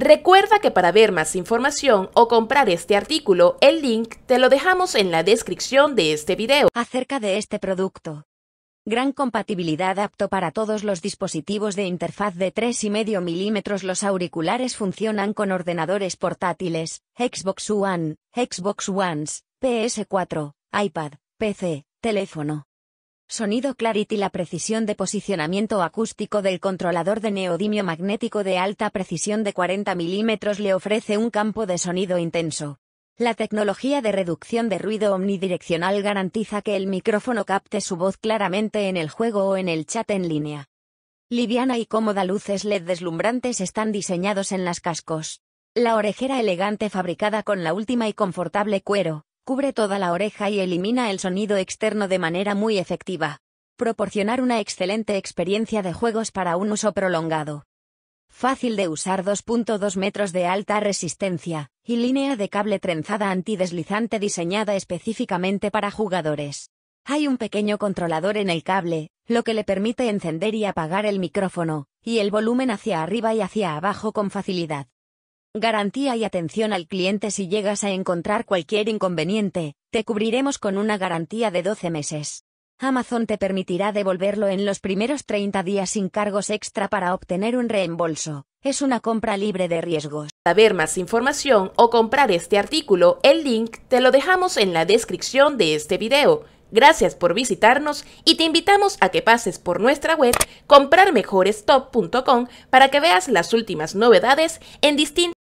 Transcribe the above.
Recuerda que para ver más información o comprar este artículo, el link te lo dejamos en la descripción de este video. Acerca de este producto. Gran compatibilidad apto para todos los dispositivos de interfaz de 3,5 milímetros. Los auriculares funcionan con ordenadores portátiles, Xbox One, Xbox One, PS4, iPad, PC, teléfono sonido clarity la precisión de posicionamiento acústico del controlador de neodimio magnético de alta precisión de 40 milímetros le ofrece un campo de sonido intenso. La tecnología de reducción de ruido omnidireccional garantiza que el micrófono capte su voz claramente en el juego o en el chat en línea. Liviana y cómoda luces LED deslumbrantes están diseñados en las cascos. La orejera elegante fabricada con la última y confortable cuero, Cubre toda la oreja y elimina el sonido externo de manera muy efectiva. Proporcionar una excelente experiencia de juegos para un uso prolongado. Fácil de usar 2.2 metros de alta resistencia, y línea de cable trenzada antideslizante diseñada específicamente para jugadores. Hay un pequeño controlador en el cable, lo que le permite encender y apagar el micrófono, y el volumen hacia arriba y hacia abajo con facilidad. Garantía y atención al cliente si llegas a encontrar cualquier inconveniente, te cubriremos con una garantía de 12 meses. Amazon te permitirá devolverlo en los primeros 30 días sin cargos extra para obtener un reembolso. Es una compra libre de riesgos. Para ver más información o comprar este artículo, el link te lo dejamos en la descripción de este video. Gracias por visitarnos y te invitamos a que pases por nuestra web comprarmejorestop.com para que veas las últimas novedades en distintos